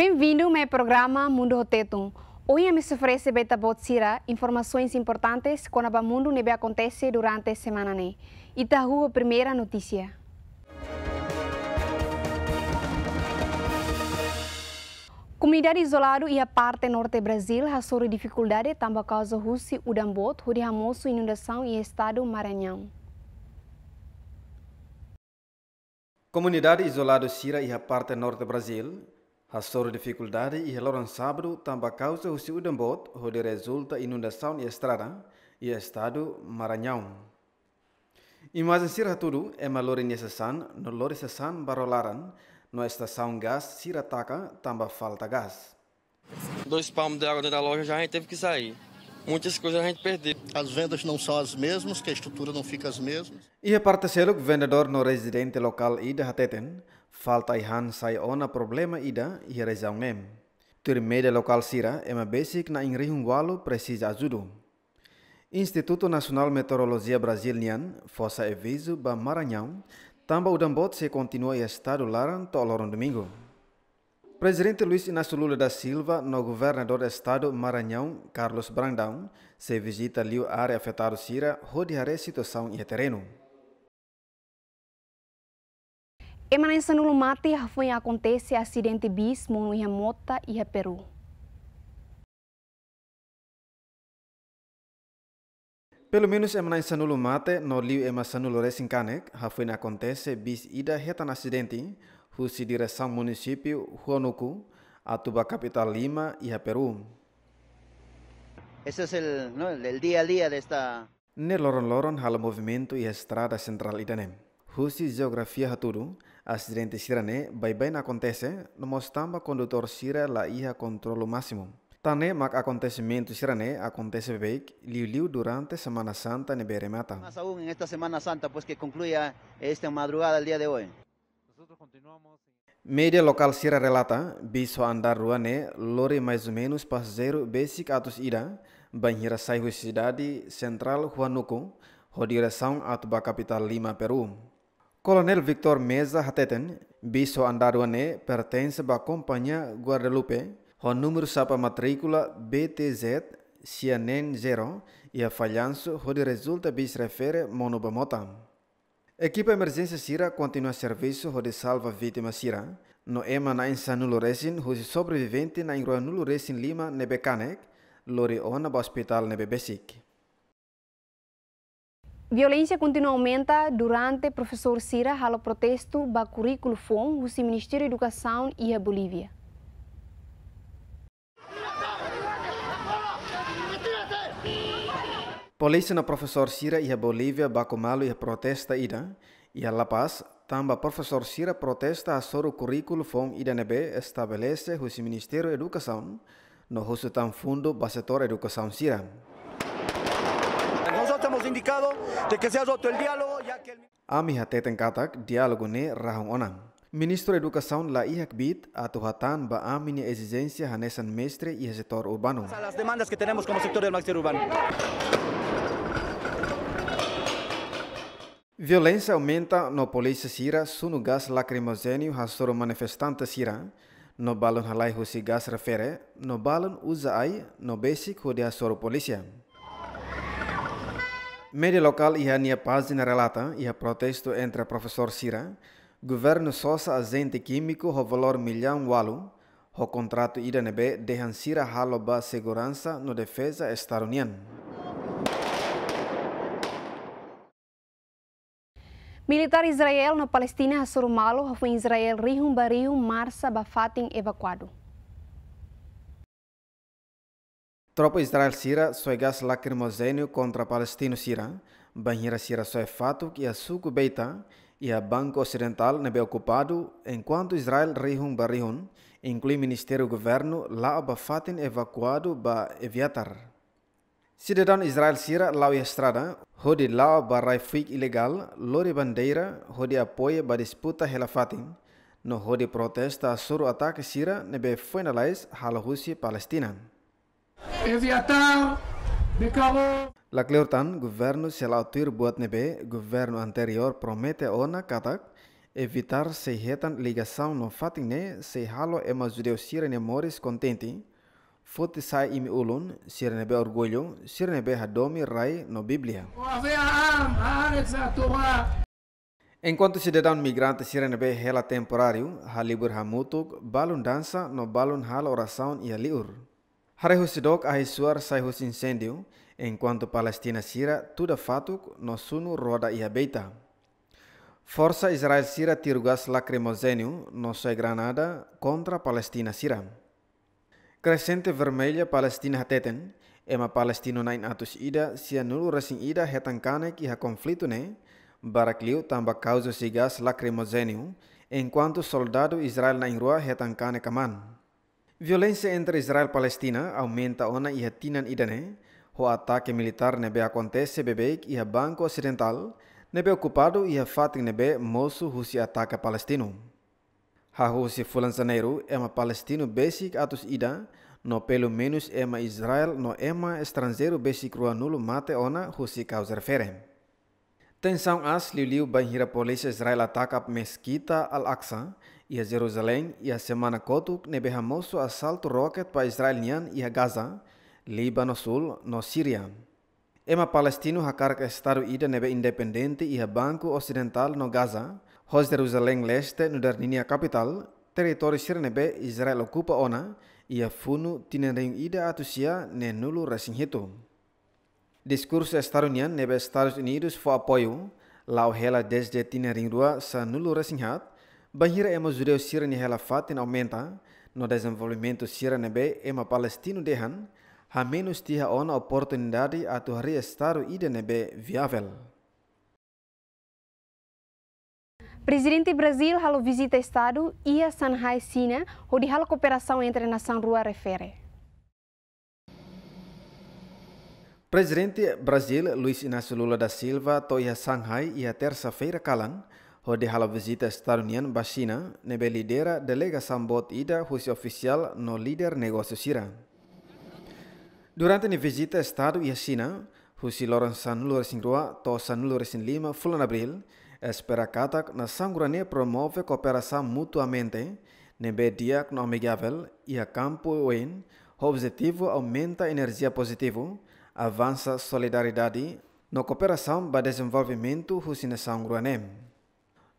Bem-vindo ao meu programa Mundo Rotetum. Hoje me oferece Beta Botsira informações importantes quando o mundo neve acontece durante a semana. Né? E a primeira notícia. Comunidade isolado e a parte norte do Brasil sofre dificuldade também causa Rússia o dambot, o ramoso inundação e estado Maranhão. Comunidade isolado Sira e a parte norte do Brasil Hasor dificuldade e Reloran sábado também causa o seu dembot, onde resulta inundação e estrada e estado Maranhão. E mais em Siratudu, é malore necessan, no lore sessão barolaran, na estação gás Sirataca também falta gás. Dois palmos de água dentro da loja já a gente teve que sair. Muitas coisas a gente perdeu. As vendas não são as mesmas, que a estrutura não fica as mesmas. E a o vendedor no residente local Ida Hateten, Falta ihan sai ona problema ida i rezaungem. Turmeda local sira é uma basic na ingrihungualo precisa ajudo. Instituto Nacional Meteorologia Brasilian, Fossa Eviso, ba Maranhão, tamba udambot se continua e estado laran toloron domingo. Presidente Luiz Inácio Lula da Silva, no governador do estado Maranhão, Carlos Brandão, se visita liu área afetada Sira, rodeará situação e terreno. Emanensa nulu mati foi acontece acidente bis mono ia mota ia Peru. Pelo menos emanai sanulu mate no liu ema sanulu resincanek, hafuen acontece bis ida retan tá acidente, husi direção município Huanuku, Atuba capital Lima e Peru. Esse é o ¿no? el día a día de esta... Ne loron loron hala movimento e estrada central idanem. Husi geografia haturu, Acidente bem baibain acontece, nomos tamba condutor sira la ia controlo máximo. Tane mak acontecimiento sirane acontece bem liu liu durante Semana Santa en Beremata. Más aún en esta Semana Santa pues que concluya esta madrugada el día de hoy. Nosotros continuamos Média local Sira relata, biso andar ne lore mais ou menos passeiro basic atos ida, banhira sai cidade central Huanuco, rodirção ato ba capital Lima, Peru. Coronel Victor Meza Hateten, bicho andaruane, pertence à Companhia Guadalupe, o número sapa matrícula BTZ Cianen 0 e a falhanço onde resulta bis refere monobamota. Equipa emergência Sira continua serviço onde salva vítima Sira. No ema na insanu loresin, hoje sobrevivente na ingrua nuloresin Lima nebekanek, lori ona hospital nebebesik. Violência continua a aumentar durante professor Cira halo protesto ba currículo FON do Ministério da Educação e a Bolívia. Polícia na professor Cira e a Bolívia bacumalo e a protesta ida e a La Paz Tamba professor Cira protesta a sobre o currículo FON IDNB estabelece o Ministério da Educação no Rosutan Fundo setor Educação Cira. indicado de que se ha roto el diálogo, ya que el... Ami en katak diálogo ne rahong onam. Ministro de Educación la tu atuhatan ba amini exigencia hanesan mestre y el sector urbano. las demandas que tenemos como sector del magisterio urbano. Violencia aumenta no polícia Sira, suno gás lacrimogênio rastoro manifestante Sira. No balon halai husi gas refere, no balon usa ai, no basic rodeia soro polícia. Média local ia nia página relata a protesto entre professor Sira, governo sosa agente químico o valor milhão walu, O contrato ida nebe dehan Sira haloba segurança no defesa estaronian. Militar Israel na Palestina surmalo ho Israel rihum barihum marsa bafating evacuado. Tropa Israel Sira só gás lacrimogênio contra palestino Sira. Banheira Sira só é fato que a suco beita e a Banco Ocidental não é ocupado enquanto Israel rihun barrihun, inclui Ministério do Governo lá abafatem evacuado ba eviatar. Cidadão Israel Sira lá estrada, rode lá barrai fic ilegal, lori bandeira, rode apoio ba disputa relafatem. No rode protesta sobre o ataque Sira, nebe foi na lais, Palestina. Lakliutan, governo Selautir Buatnebe, governo anterior promete ona katak evitar se retan ligação no fatine se halo ema judeu sirene mores contenti, Fute sai imi ulun, sirnebe orgulho, sirnebe hadomi rai no Bíblia. Enquanto cidadão migrante sirnebe hela temporário, halibur hamutuk, balun dança no balun hal oração e liur. Hari husidok a suar sai hos incêndio, enquanto Palestina sira tudo fato no sunu roda ia abeita. Força Israel sira tiro gás lacrimogênio no sai é granada contra Palestina sira. Crescente vermelha Palestina hateten, ema Palestino nain atus ida sia nulu resing ida hetankane que ha conflito ne, baracliu tamba causa sigas gás lacrimogênio, enquanto soldado Israel na rua hetankane kaman. Violência entre Israel e Palestina aumenta ona e tinan idane, Ho ataque militar nebe acontece bebek iha Banco Ocidental, nebe ocupado e a fatin nebe moço husi ataca palestino. Ha husi fulan janeiro palestino basic atus ida, no pelo menos ema Israel no ema uma basic rua nulo mate ona husi causa refere. Tensão as liu liu banhira polícia Israel ataca mesquita al-Aqsa, e a Jerusalém e a semana Kotuk nebehamoso assalto rocket para Israel e a Gaza, Líbano Sul, no Síria. Ema palestino hakarka estado ida nebe independente e a Banco Ocidental no Gaza, hos Jerusalém leste no Darninia capital, território sir nebe Israel ocupa ona e a funo tinering ida atusia ne nulo resinhito. Discurso estadunian nebe Estados Unidos fo apoio, lau hela desde tinering rua sa nulo resinhat, Banhira é uma judeu sirani helafat aumenta no desenvolvimento siranebe é uma palestino dehan, a menos tiha ona oportunidade a tu estar ida nebe viável. Presidente Brasil halo visita estado ia Shanghai, China, onde halo cooperação entre nação rua refere. Presidente Brasil Luiz Inácio Lula da Silva toia Shanghai ia terça-feira calang, Hode halab visita starunian basina nebe lidera delegação bot ida husi oficial no líder negócio sira. Durante a visita estado ia China, husi loran san luar sin rua to san luar sin lima fulan abril, espera katak na sangrane promove cooperação mutuamente nebe diak no amigável e a campo wen, o objetivo aumenta a energia positiva, avança solidariedade, no cooperação para desenvolvimento husi na sangrane.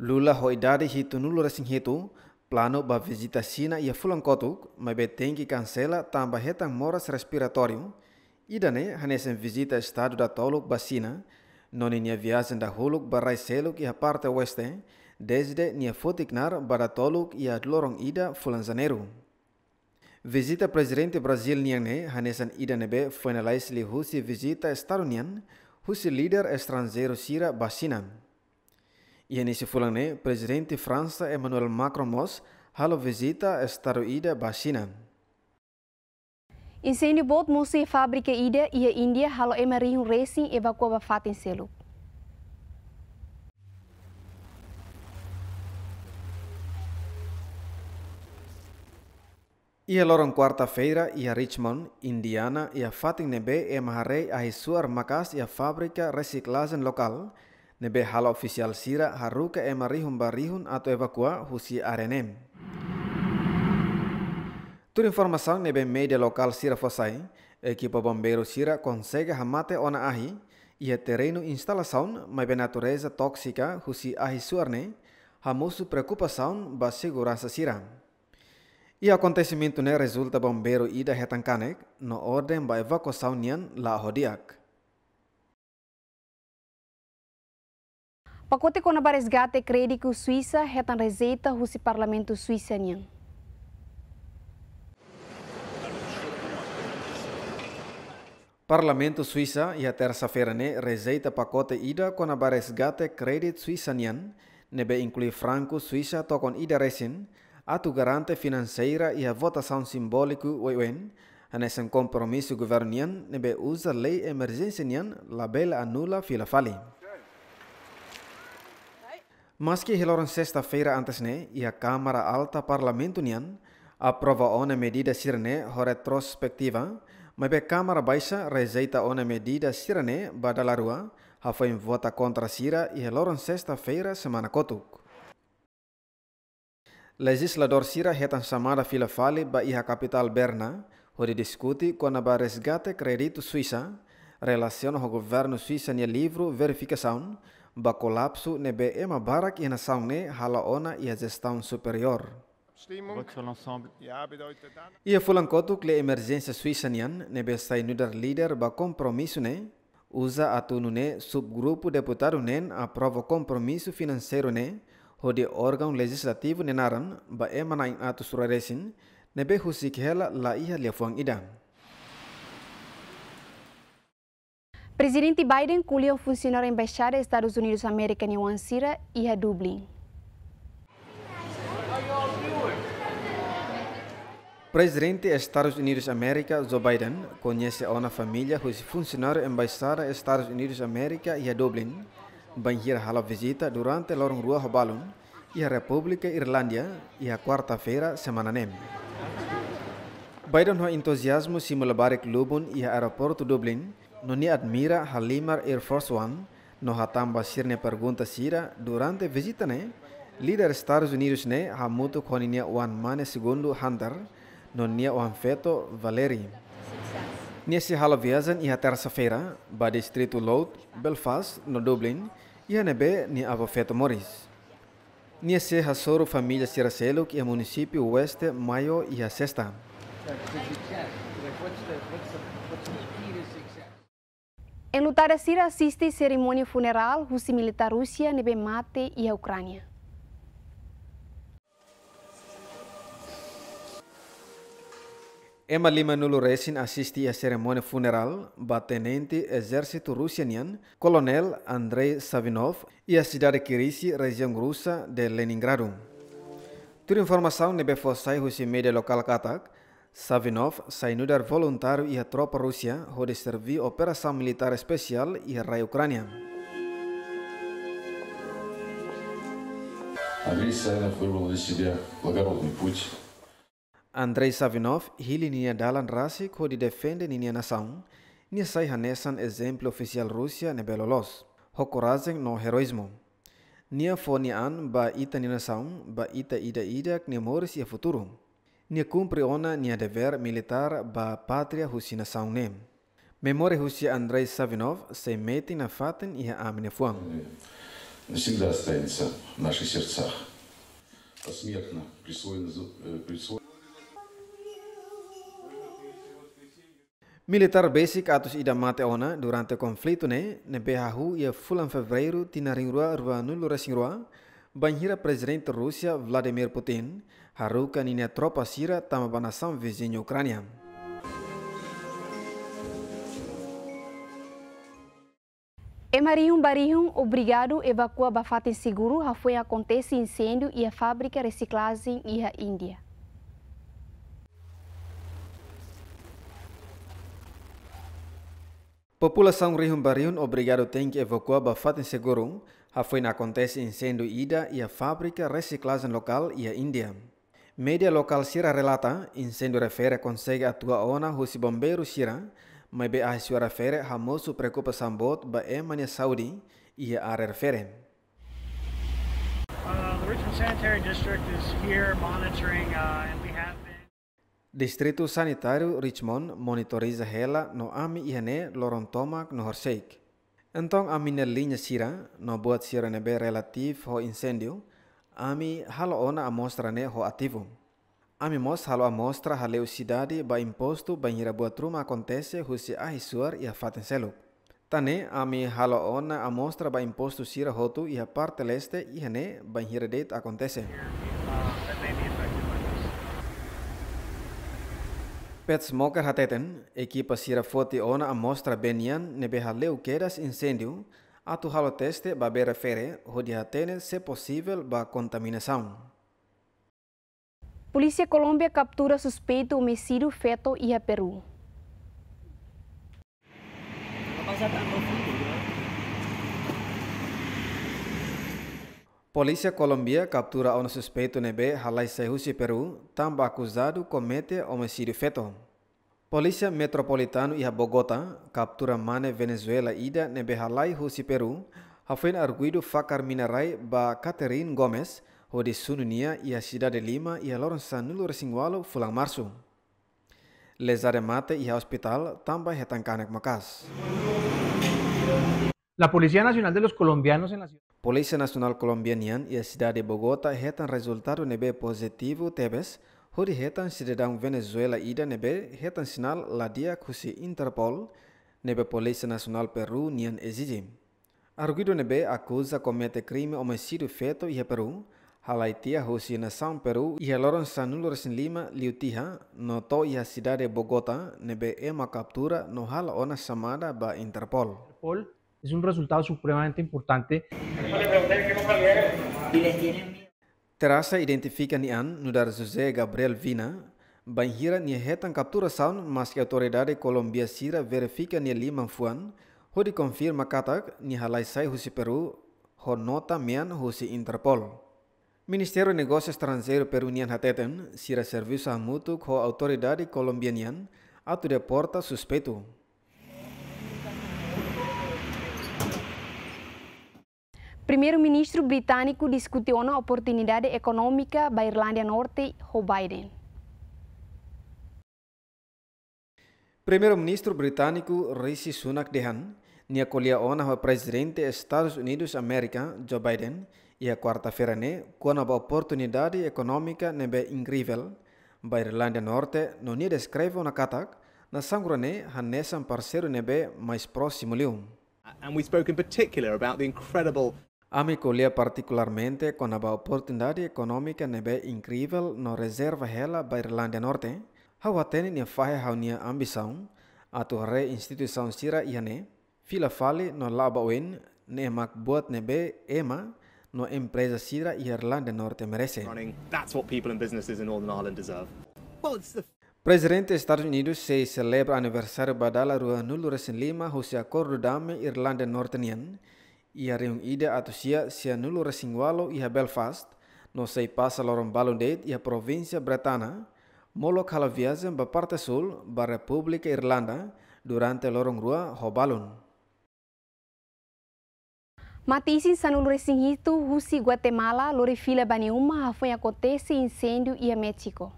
Lula hoidade hito nulo resin hitu, plano ba visita sina ia fulan kotuk, ma be tenki cancela tamba hetan moras respiratorium. idane hanesen visita estado da toluk ba noni nia viazen da huluk ba seluk ia parte oeste, desde nia fotiknar ba da toluk ia lorong ida fulan janeiro. Visita presidente Brasil niang ne hanesan ida nebe finalize li husi visita estado nian, husi leader estrangeiro sira ba Jeni si Presiden presidente França Emmanuel Macron mos halo visita estaroida basina. Incêndio bot musi e fabrike ida ia India Índia halo emarinho racing evacuava fatin selu. Ia lorong kuarta feira ia Richmond, Indiana ia fatin nebe e maharei a makas ia fábrica reciclagem lokal nebe hala official sira haruka ke marihun barihun atau evakua husi RNM. Tur informação nebe media lokal sira fosai, ekipa bombeiro sira consegue hamate ona ahi ia terreno instalação mas natureza toksika husi ahi suarne, hamusu preocupação ba segurança sira. E acontecimento ne resulta bombeiro ida retankanek no ordem ba evacuação nian la hodiak. Pakote kona baresgate krediku Suíça retan rezeita husi parlamento Suíça nian. Parlamento Suíça ia terça-feira ne rezeita pakote ida kona baresgate credit Suíça nian, nebe inclui franco Suíça tokon ida resin, atu garante financeira ia votação simbólico UN, anes um compromisso governian nebe usa lei emergência nian labela anula filafali. fali. Mas que hiloran sexta-feira antesne, A Câmara Alta Parlamento nian aprova ona medida sirne retrospectiva, mas a Câmara Baixa rejeita ona medida sirne badalarua, ha foi vota contra sira e hiloran sexta-feira semana kotuk. Legislador sira hetan chamada fila fale ba iha capital Berna, onde discute com a resgate crédito suíça, relaciona o governo suíça no livro verificação, Bakolapsu lapsu nebe ema barak ina samne hala ona ia gestão superior. Ia kotuk le emergensi suíça nian nebe sai nudar leader ba compromisso ne usa atunu ne subgrupu deputado nen aprova compromisso financeiro ne hode órgão legislativo nenaran ba ema na in atu suraresin nebe husikhela la ia fuang idang. Presidente Biden colheu um funcionário da Embaixada dos Estados Unidos da América em Wansira e a Dublin. Presidente dos Estados Unidos da América, Joe Biden, conhece a uma família cujo funcionário da Embaixada dos Estados Unidos da América e a Dublin, banheira hala visita durante a rua Hobalum e a República Irlândia e a quarta-feira semana nem. Biden ha entusiasmo simula barik lubun e a aeroporto Dublin, Noni admira Halimar Air Force One, no hatamba sirne pergunta sira durante visita ne, líder Estados Unidos ne hamuto koninia wan mane segundo Hunter, nonia o feto Valeri. Nesse hala viajan iha terça-feira, ba distrito Loud, Belfast, no Dublin, iha nebe ni avo feto Morris. Nesse hasoro família Siracelo que a município oeste maio iha sexta. What's the, what's the en asiste cerimonia funeral husi militar Rusia nebe mate Ucrania. Emma Lima a ceremonia funeral ba tenente exército rusianian coronel Andrei Savinov y a ciudad de Kirisi, región rusa de Leningrado. nebe local Katak, Savinov sa in udar volontário e a tropa Rússia, onde serviu operação militar especial e a Ucrânia. Andrei Savinov, ele nia dalan rasi ko di defende nia nação, nia sai hanesan exemplo oficial Rusia ne belolos, ho coragem no heroismo. Nia fonian ba ita nia ba ita ida ida ni mores e futuro. Nia cumpre ona nia dever militar ba patria husina saunem. Memória russa Andrei Savinov se mete na faten e a amine fuam. Навсегда останется в наших сердцах. Посмертно присвоен, присвоен. Militar basic atus ida mate ona durante conflito ne, ne behahu ia fulan fevereiro tinaringrua rua nulura singrua, banhira presidente Rússia Vladimir Putin haruka nina tropa sira tama nação vizinha Ucrânia. Emarium Barium, obrigado evacua Bafate Seguro, já foi acontece incêndio e a fábrica reciclagem e a Índia. População Rihum Barium, obrigado tem que evacuar Bafate Seguro, A FUEN acontece incêndio ida e a fábrica reciclagem local e a Índia. Média local Sira relata, incêndio refere consegue atua ona husi bombeiro Sira, mas be a Sira refere hamosu preocupa sambot ba emania Saudi e a refere. Uh, Richmond uh, Distrito Sanitário Richmond monitoriza hela no AMI e ne Loron no Horseik. Entong ami nelli nya sira no buat sira nebe relatif ho incendio ami halo ona amostra ne ho ativo. Ami mos halo amostra mostra haleu cidade ba ba banheira buat rumah kontese husi ahi suar ia faten seluk. Tane ami halo ona amostra mostra ba imposto sira hotu ia parte leste ihane banheira date acontece. Pets moca hateten, equipa sira foti ona amostra benian nebeha leuqueiras incêndio, atu halo teste babera fere, rodiatene se possível ba contaminação. Polícia Colômbia captura suspeito homicídio feto e a Peru. Policía colombia captura a un um suspeito nebe em Halai y perú, también acusado comete homicidio feto. Policía Metropolitana e Bogotá captura a Mane Venezuela ida nebe Halai perú, Peru, hafin arguido facar minerai ba Catherine Gómez, o de Sununia e a cidade de Lima y e a Lorenza Nulo Resingualo fulang março. Lesare mate y e a hospital também retancanek macas. La Policía Nacional de los Colombianos en la ciudad Polisi nasional Kolombianian e a de Bogota hetan resultado nebe positivo tebes, hori retam cidadão um Venezuela ida nebe hetan sinal ladia kusi Interpol, nebe polisi nasional Peru nian exige. Arguido nebe acusa comete crime homicídio feto e Peru, halaitia hosi nação Peru e loron sanulo resin lima liutiha no to e a de Bogota nebe ema captura no hala ona samada ba Interpol. Interpol Es un resultado supremamente importante. Terasa identifikan ian no dar José Gabriel Vina, banjira ni hetan captura sound mas que autoridade Colombia sira verifica ni lima fuan, di confirma katak ni halai sai husi Peru, ho nota mian husi Interpol. Ministério de Negócios Estrangeiros Perunian Hateten, sira serviço a mutu ho autoridade colombianian, atu deporta suspeito. primeiro-ministro britânico discutiu a oportunidade econômica da Irlanda Norte, Joe Biden. Primeiro-ministro britânico Rishi Sunak Dehan nia colhia ona o presidente Estados Unidos América, Joe Biden, e a quarta-feira ne, quando a oportunidade econômica nebe incrível, ba Irlanda Norte não nia descreveu na katak, na sangrone hanesan parceiro nebe mais próximo liu. And we spoke in particular about the incredible a minha particularmente com a oportunidade econômica nebe incrível no reserva hela da Irlanda Norte, hau atene ne fahe hau nia ambição, a torre instituição sira iane, fila fale no laba oen, ne mak buat nebe ema, no empresa sira Irlanda Norte merece. That's what people and businesses in Northern Ireland deserve. Well, it's the Presidente dos Estados Unidos se celebra aniversário badala rua nulo recém Lima, o acordo dame Irlanda Norte nian, Ia Iha ida atusia sia nulo resingualo iha Belfast, no sei lorong loron balondet iha provincia bretana, molo cala viagem ba parte sul ba República Irlanda durante lorong rua ho balon. Matisin resing itu husi Guatemala, lori fila baniuma, foi kotesi incêndio iha Mexico.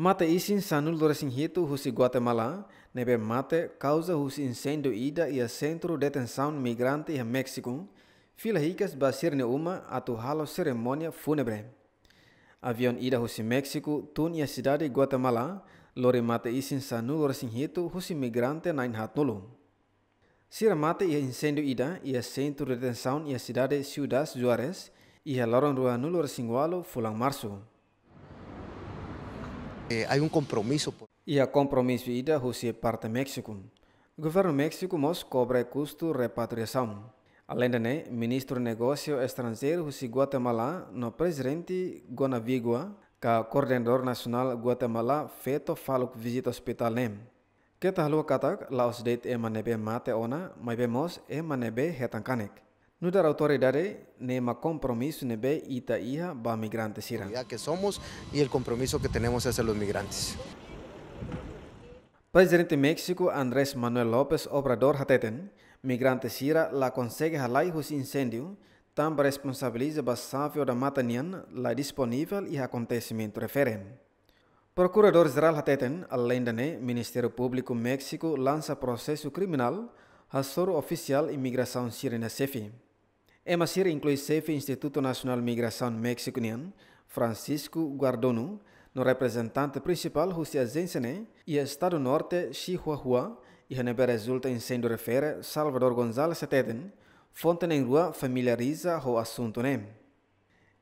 Mata isin sanul dorasin hito husi Guatemala, nebe mate causa husi incêndio ida e centro detenção migrante a México, fila ricas basirne uma atu halo cerimônia fúnebre. Avião ida husi México tun e a cidade Guatemala, lore mate isin sanul dorasin hito husi migrante nain hatnulu. Sira mate e incêndio ida e centro detenção e a cidade Ciudad Juarez, e a loron rua nulo resingualo fulang março. Eh, hay un Y Y a compromiso ida José parte México. gobierno governo México nos cobra custo repatriación. Além de ministro de negócio estrangeiro de Guatemala, no presidente Gonavigua, que coordenador nacional Guatemala feto falo visita hospital nem. Que tal lo la laos date emanebe mate ona, mas vemos emanebe retancanec dar autoridades nema compromiso be ita hija ba migrantes ira. Ya que somos y el compromiso que tenemos hacia los migrantes. Presidente de México Andrés Manuel López Obrador hateten, migrantes ira la consegue halai hus incendio, también responsabiliza basafio da matanian la disponível y acontecimiento referen. Procurador General hateten, além ne Ministério Público México lanza proceso criminal a soro oficial inmigración sirena sefi. É masir inclui chefe Instituto Nacional Migração Mexicanian, Francisco Guardono, no representante principal Rússia Zensene e Estado Norte Chihuahua, e Renebe resulta em sendo refere Salvador González Teden, fonte em rua familiariza o assunto nem. Né?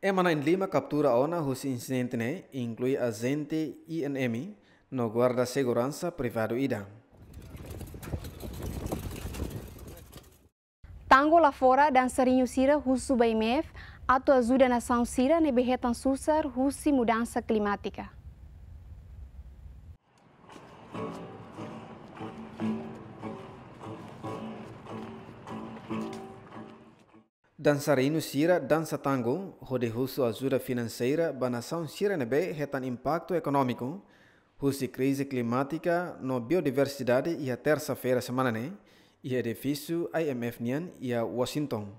Emana em Lima captura ona Rússia incidente inclui agente INM, no guarda segurança privado ida. Tango lá fora dançarinho Cira russo BMF, ato azura a nação Cira ne susar husi mudansa klimatika. Dan Dançarino Cira dança tango, rode husu azura financeira bana nação Cira nebe hetan impacto econômico, husi krisi klimatika no biodiversidade e a terça-feira semana ne. ia defisu IMF nian ia Washington.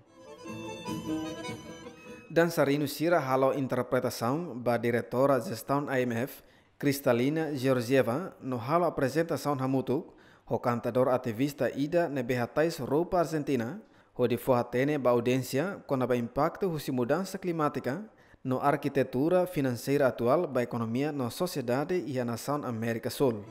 Dan sarinu sira halo interpretação ba diretora gestão IMF, Kristalina Georgieva, no halo apresentação hamutuk, ho cantador ativista Ida Nebehatais Roupa Argentina, ho de forratene ba audiência com ba impacto husi mudança climática, no arquitetura financeira atual ba economia no sociedade e a nação América Sul.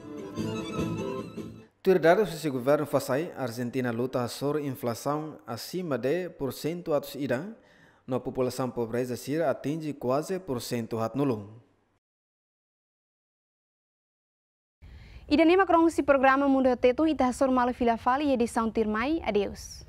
Solidários se governo a Argentina luta sobre inflação acima de por cento atos irã, na população pobreza síria atinge quase por cento hat nulo. Ida nema krongsi programa o tetu ita sor malu filafali edição tirmai. Adeus.